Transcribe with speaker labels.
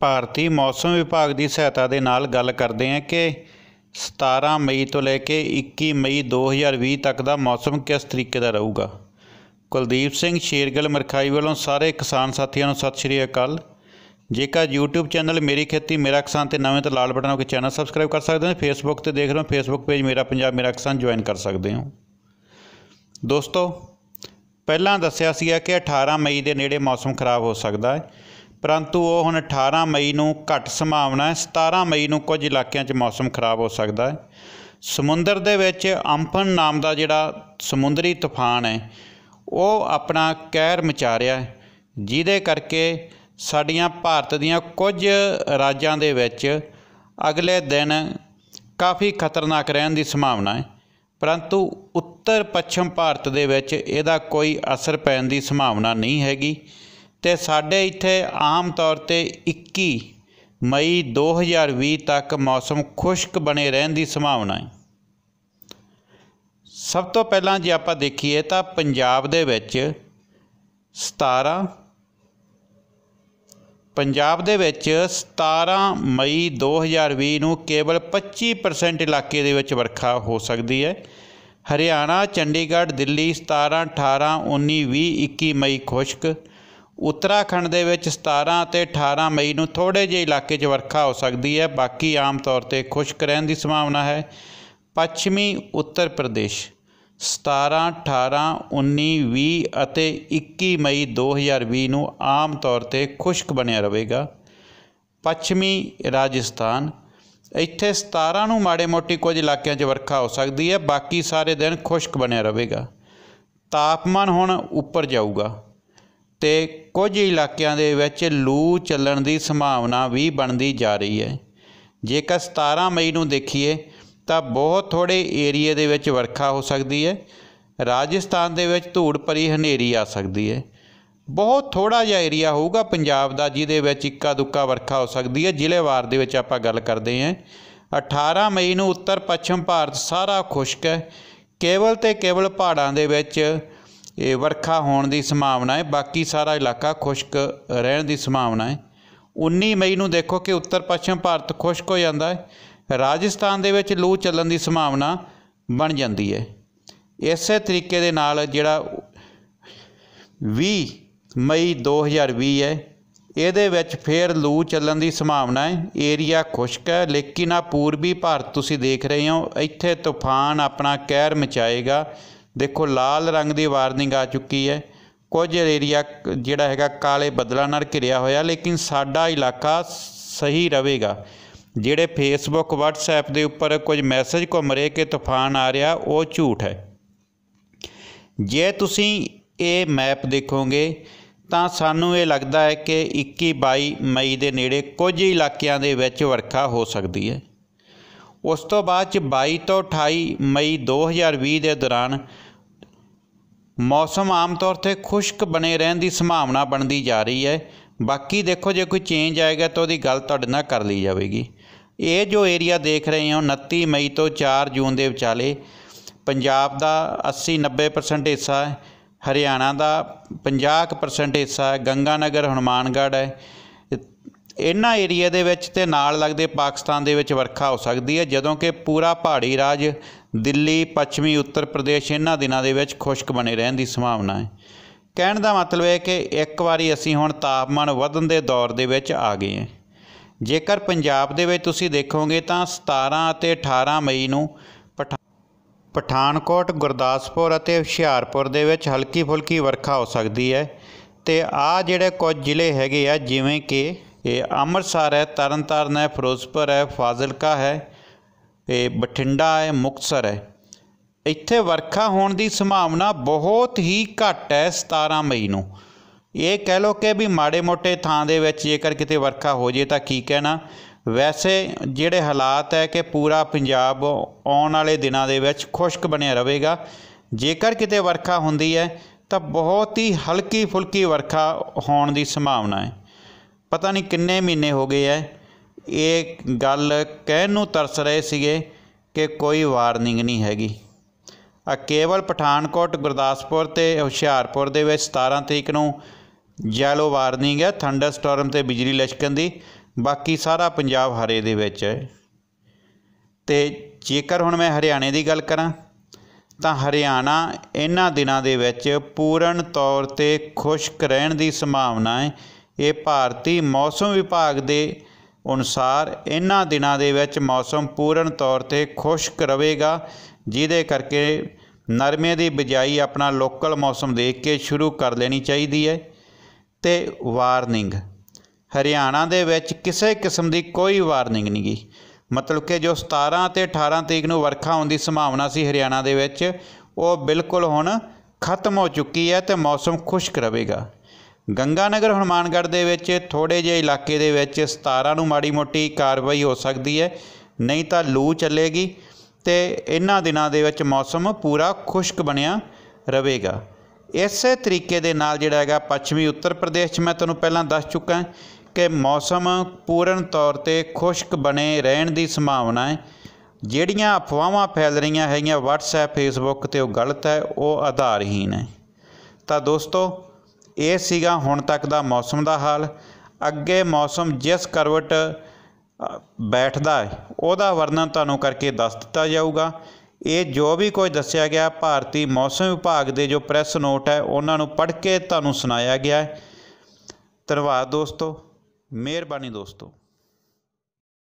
Speaker 1: ਭਾਰਤੀ ਮੌਸਮ ਵਿਭਾਗ ਦੀ ਸਹਾਇਤਾ ਦੇ ਨਾਲ ਗੱਲ ਕਰਦੇ ਹਾਂ ਕਿ 17 ਮਈ ਤੋਂ ਲੈ ਕੇ 21 ਮਈ 2020 ਤੱਕ ਦਾ ਮੌਸਮ ਕਿਸ ਤਰੀਕੇ ਦਾ ਰਹੂਗਾ ਕੁਲਦੀਪ ਸਿੰਘ ਸ਼ੇਰਗਲ ਮਰਖਾਈ ਵੱਲੋਂ ਸਾਰੇ ਕਿਸਾਨ ਸਾਥੀਆਂ ਨੂੰ ਸਤਿ ਸ਼੍ਰੀ ਅਕਾਲ ਜੇਕਰ YouTube ਚੈਨਲ ਮੇਰੀ ਖੇਤੀ ਮੇਰਾ ਕਿਸਾਨ ਤੇ ਨਵੇਂ ਤੇ ਲਾਲ ਬਟਨ ਉੱਤੇ ਚੈਨਲ ਸਬਸਕ੍ਰਾਈਬ ਕਰ ਸਕਦੇ ਹੋ Facebook ਤੇ ਦੇਖ ਰਹੇ ਹੋ Facebook ਪੇਜ ਮੇਰਾ ਪੰਜਾਬ ਮੇਰਾ ਕਿਸਾਨ ਜੁਆਇਨ ਕਰ ਸਕਦੇ ਹੋ ਦੋਸਤੋ ਪਹਿਲਾਂ ਦੱਸਿਆ ਸੀਗਾ ਕਿ 18 ਮਈ ਦੇ ਨੇੜੇ ਮੌਸਮ ਖਰਾਬ ਹੋ ਸਕਦਾ ਹੈ ਪਰੰਤੂ ਉਹ ਹੁਣ 18 ਮਈ ਨੂੰ ਘੱਟ ਸੰਭਾਵਨਾ ਹੈ 17 ਮਈ ਨੂੰ ਕੁਝ ਇਲਾਕਿਆਂ 'ਚ ਮੌਸਮ ਖਰਾਬ ਹੋ ਸਕਦਾ ਹੈ ਸਮੁੰਦਰ ਦੇ ਵਿੱਚ ਅੰਪਨ ਨਾਮ ਦਾ ਜਿਹੜਾ ਸਮੁੰਦਰੀ ਤੂਫਾਨ ਹੈ ਉਹ ਆਪਣਾ ਕਹਿਰ ਮਚਾ ਰਿਹਾ ਹੈ ਜਿਹਦੇ ਕਰਕੇ ਸਾਡੀਆਂ ਭਾਰਤ ਦੀਆਂ ਕੁਝ ਰਾਜਾਂ ਦੇ ਵਿੱਚ ਅਗਲੇ ਦਿਨ ਕਾਫੀ ਖਤਰਨਾਕ ਰਹਿਣ ਦੀ ਸੰਭਾਵਨਾ ਹੈ ਪਰੰਤੂ ਉੱਤਰ ਪੱਛਮ ਭਾਰਤ ਦੇ ਵਿੱਚ ਇਹਦਾ ਕੋਈ ਅਸਰ ਪੈਣ ਦੀ ਸੰਭਾਵਨਾ ਨਹੀਂ ਹੈਗੀ ਤੇ ਸਾਡੇ ਇੱਥੇ ਆਮ ਤੌਰ ਤੇ 21 ਮਈ 2020 ਤੱਕ ਮੌਸਮ ਖੁਸ਼ਕ ਬਣੇ ਰਹਿਣ ਦੀ ਸੰਭਾਵਨਾ ਹੈ ਸਭ ਤੋਂ ਪਹਿਲਾਂ ਜੇ ਆਪਾਂ ਦੇਖੀਏ ਤਾਂ ਪੰਜਾਬ ਦੇ ਵਿੱਚ 17 ਪੰਜਾਬ ਦੇ ਵਿੱਚ 17 ਮਈ 2020 ਨੂੰ ਕੇਵਲ 25% ਇਲਾਕੇ ਦੇ ਵਿੱਚ ਵਰਖਾ ਹੋ ਸਕਦੀ ਹੈ ਹਰਿਆਣਾ ਚੰਡੀਗੜ੍ਹ ਦਿੱਲੀ 17 18 19 20 21 ਮਈ ਖੁਸ਼ਕ ਉੱਤਰਾਖੰਡ ਦੇ ਵਿੱਚ 17 ਅਤੇ 18 ਮਈ ਨੂੰ ਥੋੜੇ ਜਿਹੇ ਇਲਾਕੇ 'ਚ ਵਰਖਾ ਹੋ ਸਕਦੀ ਹੈ ਬਾਕੀ ਆਮ ਤੌਰ ਤੇ ਖੁਸ਼ਕ ਰਹਿਣ ਦੀ ਸੰਭਾਵਨਾ ਹੈ ਪੱਛਮੀ ਉੱਤਰ ਪ੍ਰਦੇਸ਼ 17 18 19 20 ਅਤੇ 21 ਮਈ 2020 ਨੂੰ ਆਮ ਤੌਰ ਤੇ ਖੁਸ਼ਕ ਬਣਿਆ ਰਹੇਗਾ ਪੱਛਮੀ ਰਾਜਸਥਾਨ ਇੱਥੇ 17 ਨੂੰ ਮਾੜੇ-ਮੋਟੀ ਕੁਝ ਇਲਾਕਿਆਂ 'ਚ ਵਰਖਾ ਹੋ ਸਕਦੀ ਹੈ ਬਾਕੀ ਸਾਰੇ ਦਿਨ ਖੁਸ਼ਕ ਬਣਿਆ ਰਹੇਗਾ ਤਾਪਮਾਨ ਹੁਣ ਉੱਪਰ ਜਾਊਗਾ ਤੇ ਕੁਝ ਇਲਾਕਿਆਂ ਦੇ ਵਿੱਚ ਲੂ ਚੱਲਣ ਦੀ ਸੰਭਾਵਨਾ ਵੀ ਬਣਦੀ ਜਾ ਰਹੀ ਹੈ ਜੇਕਰ 17 ਮਈ ਨੂੰ ਦੇਖੀਏ ਤਾਂ ਬਹੁਤ ਥੋੜੇ ਏਰੀਆ ਦੇ ਵਿੱਚ ਵਰਖਾ ਹੋ ਸਕਦੀ ਹੈ ਰਾਜਸਥਾਨ ਦੇ ਵਿੱਚ ਧੂੜ ਭਰੀ ਹਨੇਰੀ ਆ ਸਕਦੀ ਹੈ ਬਹੁਤ ਥੋੜਾ ਜਿਹਾ ਏਰੀਆ ਹੋਊਗਾ ਪੰਜਾਬ ਦਾ ਜਿਹਦੇ ਵਿੱਚ ਇੱਕਾ ਦੁੱਕਾ ਵਰਖਾ ਹੋ ਸਕਦੀ ਹੈ ਜ਼ਿਲ੍ਹੇਵਾਰ ਦੇ ਵਿੱਚ ਆਪਾਂ ਗੱਲ ਕਰਦੇ ਹਾਂ 18 ਮਈ ਨੂੰ ਉੱਤਰ ਪੱਛਮ ਭਾਰਤ ਸਾਰਾ ਖੁਸ਼ਕ ਹੈ ਕੇਵਲ ਤੇ ਕੇਵਲ ਪਹਾੜਾਂ ਦੇ ਵਿੱਚ ਇਹ ਵਰਖਾ ਹੋਣ ਦੀ ਸੰਭਾਵਨਾ ਹੈ ਬਾਕੀ ਸਾਰਾ ਇਲਾਕਾ ਖੁਸ਼ਕ ਰਹਿਣ ਦੀ ਸੰਭਾਵਨਾ ਹੈ 19 ਮਈ ਨੂੰ ਦੇਖੋ ਕਿ ਉੱਤਰ ਪੱਛਮ ਭਾਰਤ ਖੁਸ਼ਕ ਹੋ ਜਾਂਦਾ ਹੈ ਰਾਜਸਥਾਨ ਦੇ ਵਿੱਚ ਲੂ ਚੱਲਣ ਦੀ ਸੰਭਾਵਨਾ ਬਣ ਜਾਂਦੀ ਹੈ ਇਸੇ ਤਰੀਕੇ ਦੇ ਨਾਲ ਜਿਹੜਾ 20 ਮਈ 2020 ਹੈ ਇਹਦੇ ਵਿੱਚ ਫੇਰ ਲੂ ਚੱਲਣ ਦੀ ਸੰਭਾਵਨਾ ਹੈ ਏਰੀਆ ਖੁਸ਼ਕ ਹੈ ਲੇਕਿਨ ਆ ਪੂਰਬੀ ਭਾਰਤ ਤੁਸੀਂ ਦੇਖ ਰਹੇ ਹੋ ਇੱਥੇ ਤੂਫਾਨ ਆਪਣਾ ਕਹਿਰ ਮਚਾਏਗਾ ਦੇਖੋ ਲਾਲ ਰੰਗ ਦੀ ਵਾਰਨਿੰਗ ਆ ਚੁੱਕੀ ਹੈ ਕੁਝ ਏਰੀਆ ਜਿਹੜਾ ਹੈਗਾ ਕਾਲੇ ਬੱਦਲਾਂ ਨਾਲ ਘਿਰਿਆ ਹੋਇਆ ਲੇਕਿਨ ਸਾਡਾ ਇਲਾਕਾ ਸਹੀ ਰਹੇਗਾ ਜਿਹੜੇ ਫੇਸਬੁੱਕ WhatsApp ਦੇ ਉੱਪਰ ਕੁਝ ਮੈਸੇਜ ਘੁੰਮ ਰਹੇ ਕਿ ਤੂਫਾਨ ਆ ਰਿਹਾ ਉਹ ਝੂਠ ਹੈ ਜੇ ਤੁਸੀਂ ਇਹ ਮੈਪ ਦੇਖੋਗੇ ਤਾਂ ਸਾਨੂੰ ਇਹ ਲੱਗਦਾ ਹੈ ਕਿ 21 22 ਮਈ ਦੇ ਨੇੜੇ ਕੁਝ ਇਲਾਕਿਆਂ ਦੇ ਵਿੱਚ ਵਰਖਾ ਹੋ ਸਕਦੀ ਹੈ ਉਸ ਤੋਂ ਬਾਅਦ ਚ 22 ਤੋਂ 28 ਮਈ 2020 ਦੇ ਦੌਰਾਨ ਮੌਸਮ ਆਮ ਤੌਰ ਤੇ ਖੁਸ਼ਕ ਬਣੇ ਰਹਿਣ ਦੀ ਸੰਭਾਵਨਾ ਬਣਦੀ ਜਾ ਰਹੀ ਹੈ ਬਾਕੀ ਦੇਖੋ ਜੇ ਕੋਈ ਚੇਂਜ ਆਏਗਾ ਤਾਂ ਉਹਦੀ ਗੱਲ ਤੁਹਾਡੇ ਨਾਲ ਕਰ ਲਈ ਜਾਵੇਗੀ ਇਹ ਜੋ ਏਰੀਆ ਦੇਖ ਰਹੇ ਹੋ 29 ਮਈ ਤੋਂ 4 ਜੂਨ ਦੇ ਵਿਚਾਲੇ ਪੰਜਾਬ ਦਾ 80 90% ਹਿੱਸਾ ਹੈ ਹਰਿਆਣਾ ਦਾ 50% ਹਿੱਸਾ ਹੈ ਗੰਗਾਨਗਰ ਹਨੂਮਾਨਗੜ੍ਹ ਹੈ ਇਹਨਾਂ ਏਰੀਆ ਦੇ ਵਿੱਚ ਤੇ ਨਾਲ ਲੱਗਦੇ ਪਾਕਿਸਤਾਨ ਦੇ ਵਿੱਚ ਵਰਖਾ ਹੋ ਸਕਦੀ ਹੈ ਜਦੋਂ ਕਿ ਪੂਰਾ ਪਹਾੜੀ ਰਾਜ ਦਿੱਲੀ ਪੱਛਮੀ ਉੱਤਰ ਪ੍ਰਦੇਸ਼ ਇਹਨਾਂ ਦਿਨਾਂ ਦੇ ਵਿੱਚ ਖੁਸ਼ਕ ਬਣੇ ਰਹਿਣ ਦੀ ਸੰਭਾਵਨਾ ਹੈ ਕਹਿਣ ਦਾ ਮਤਲਬ ਹੈ ਕਿ ਇੱਕ ਵਾਰੀ ਅਸੀਂ ਹੁਣ ਤਾਪਮਾਨ ਵਧਣ ਦੇ ਦੌਰ ਦੇ ਵਿੱਚ ਆ ਗਏ ਹਾਂ ਜੇਕਰ ਪੰਜਾਬ ਦੇ ਵਿੱਚ ਤੁਸੀਂ ਦੇਖੋਗੇ ਤਾਂ 17 ਅਤੇ 18 ਮਈ ਨੂੰ ਪਠਾਨਕੋਟ ਗੁਰਦਾਸਪੁਰ ਅਤੇ ਹੁਸ਼ਿਆਰਪੁਰ ਦੇ ਵਿੱਚ ਹਲਕੀ ਫੁਲਕੀ ਵਰਖਾ ਹੋ ਸਕਦੀ ਹੈ ਤੇ ਆ ਜਿਹੜੇ ਕੁਝ ਜ਼ਿਲ੍ਹੇ ਹੈਗੇ ਆ ਜਿਵੇਂ ਕਿ ਇਹ ਅੰਮ੍ਰਿਤਸਰ ਹੈ ਤਰਨਤਾਰਨ ਹੈ ਫਿਰੋਜ਼ਪੁਰ ਹੈ ਫਾਜ਼ਿਲਕਾ ਹੈ ਇਹ ਬਠਿੰਡਾ ਹੈ ਮੁਕਤਸਰ ਹੈ ਇੱਥੇ ਵਰਖਾ ਹੋਣ ਦੀ ਸੰਭਾਵਨਾ ਬਹੁਤ ਹੀ ਘੱਟ ਹੈ 17 ਮਈ ਨੂੰ ਇਹ ਕਹਿ ਲੋ ਕਿ ਵੀ ਮਾੜੇ ਮੋਟੇ ਥਾਂ ਦੇ ਵਿੱਚ ਜੇਕਰ ਕਿਤੇ ਵਰਖਾ ਹੋ ਜੇ ਤਾਂ ਕੀ ਕਹਿਣਾ ਵੈਸੇ ਜਿਹੜੇ ਹਾਲਾਤ ਹੈ ਕਿ ਪੂਰਾ ਪੰਜਾਬ ਆਉਣ ਵਾਲੇ ਦਿਨਾਂ ਦੇ ਵਿੱਚ ਖੁਸ਼ਕ ਬਣਿਆ ਰਹੇਗਾ ਜੇਕਰ ਕਿਤੇ ਵਰਖਾ ਹੁੰਦੀ ਹੈ ਤਾਂ ਬਹੁਤ ਹੀ ਹਲਕੀ ਫੁਲਕੀ ਵਰਖਾ ਹੋਣ ਦੀ ਸੰਭਾਵਨਾ ਹੈ ਪਤਾ ਨਹੀਂ ਕਿੰਨੇ ਮਹੀਨੇ ਹੋ ਗਏ ਐ ਇਹ ਗੱਲ ਕਹਿਣ ਨੂੰ ਤਰਸ ਰਹੇ ਸੀਗੇ ਕਿ ਕੋਈ ਵਾਰਨਿੰਗ ਨਹੀਂ ਹੈਗੀ ਆ ਕੇਵਲ ਪਠਾਨਕੋਟ ਗੁਰਦਾਸਪੁਰ ਤੇ ਹੁਸ਼ਿਆਰਪੁਰ ਦੇ ਵਿੱਚ 17 ਤਰੀਕ ਨੂੰ ਜੈਲੋ ਵਾਰਨਿੰਗ ਹੈ ਥੰਡਰ ਸਟਾਰਮ ਤੇ ਬਿਜਲੀ ਲਸ਼ਕਣ ਦੀ ਬਾਕੀ ਸਾਰਾ ਪੰਜਾਬ ਹਰੇ ਦੇ ਵਿੱਚ ਹੈ ਤੇ ਜੇਕਰ ਹੁਣ ਮੈਂ ਹਰਿਆਣੇ ਦੀ ਗੱਲ ਕਰਾਂ ਤਾਂ ਹਰਿਆਣਾ ਇਹਨਾਂ ਦਿਨਾਂ ਦੇ ਵਿੱਚ ਪੂਰਨ ਤੌਰ ਤੇ ਖੁਸ਼ਕ ਰਹਿਣ ਦੀ ਸੰਭਾਵਨਾ ਹੈ ਇਹ ਭਾਰਤੀ ਮੌਸਮ ਵਿਭਾਗ ਦੇ ਅਨੁਸਾਰ ਇਹਨਾਂ ਦਿਨਾਂ ਦੇ ਵਿੱਚ ਮੌਸਮ ਪੂਰਨ ਤੌਰ ਤੇ ਖੁਸ਼ਕ ਰਹੇਗਾ ਜਿਹਦੇ ਕਰਕੇ ਨਰਮੇ ਦੀ ਬਜਾਈ ਆਪਣਾ ਲੋਕਲ ਮੌਸਮ ਦੇਖ ਕੇ ਸ਼ੁਰੂ ਕਰ ਲੈਣੀ ਚਾਹੀਦੀ ਹੈ ਤੇ ਵਾਰਨਿੰਗ ਹਰਿਆਣਾ ਦੇ ਵਿੱਚ ਕਿਸੇ ਕਿਸਮ ਦੀ ਕੋਈ ਵਾਰਨਿੰਗ ਨਹੀਂ ਗਈ ਮਤਲਬ ਕਿ ਜੋ 17 ਤੇ 18 ਤਰੀਕ ਨੂੰ ਵਰਖਾ ਹੋਣ ਦੀ ਸੰਭਾਵਨਾ ਸੀ ਹਰਿਆਣਾ ਦੇ ਵਿੱਚ ਉਹ ਬਿਲਕੁਲ ਹੁਣ ਖਤਮ ਹੋ ਚੁੱਕੀ ਹੈ ਤੇ ਮੌਸਮ ਖੁਸ਼ਕ ਰਹੇਗਾ ਗੰਗਾਨਗਰ ਹਰਮਾਨਗੜ ਦੇ ਵਿੱਚ ਥੋੜੇ ਜਿਹੇ ਇਲਾਕੇ ਦੇ ਵਿੱਚ 17 ਨੂੰ ਮਾੜੀ ਮੋਟੀ ਕਾਰਵਾਈ ਹੋ ਸਕਦੀ ਹੈ ਨਹੀਂ ਤਾਂ ਲੂ ਚੱਲੇਗੀ ਤੇ ਇਹਨਾਂ ਦਿਨਾਂ ਦੇ ਵਿੱਚ ਮੌਸਮ ਪੂਰਾ ਖੁਸ਼ਕ ਬਣਿਆ ਰਹੇਗਾ ਇਸੇ ਤਰੀਕੇ ਦੇ ਨਾਲ ਜਿਹੜਾ ਹੈਗਾ ਪੱਛਮੀ ਉੱਤਰ ਪ੍ਰਦੇਸ਼ 'ਚ ਮੈਂ ਤੁਹਾਨੂੰ ਪਹਿਲਾਂ ਦੱਸ ਚੁੱਕਾ ਕਿ ਮੌਸਮ ਪੂਰਨ ਤੌਰ ਤੇ ਖੁਸ਼ਕ ਬਣੇ ਰਹਿਣ ਦੀ ਸੰਭਾਵਨਾ ਹੈ ਜਿਹੜੀਆਂ ਅਫਵਾਹਾਂ ਫੈਲ ਰਹੀਆਂ ਹੈਗੀਆਂ WhatsApp Facebook ਤੇ ਉਹ ਗਲਤ ਹੈ ਉਹ ਆਧਾਰਹੀਣ ਹੈ ਤਾਂ ਦੋਸਤੋ ਇਹ ਸੀਗਾ ਹੁਣ ਤੱਕ ਦਾ ਮੌਸਮ ਦਾ ਹਾਲ ਅੱਗੇ ਮੌਸਮ ਜਿਸ ਕਰਵਟ ਬੈਠਦਾ ਹੈ ਉਹਦਾ ਵਰਣਨ ਤੁਹਾਨੂੰ ਕਰਕੇ ਦੱਸ ਦਿੱਤਾ ਜਾਊਗਾ ਇਹ ਜੋ ਵੀ ਕੁਝ ਦੱਸਿਆ ਗਿਆ ਭਾਰਤੀ ਮੌਸਮ ਵਿਭਾਗ ਦੇ ਜੋ ਪ੍ਰੈਸ ਨੋਟ ਹੈ ਉਹਨਾਂ ਨੂੰ ਪੜ੍ਹ ਕੇ ਤੁਹਾਨੂੰ ਸੁਣਾਇਆ ਗਿਆ ਹੈ ਧੰਨਵਾਦ ਦੋਸਤੋ ਮਿਹਰਬਾਨੀ ਦੋਸਤੋ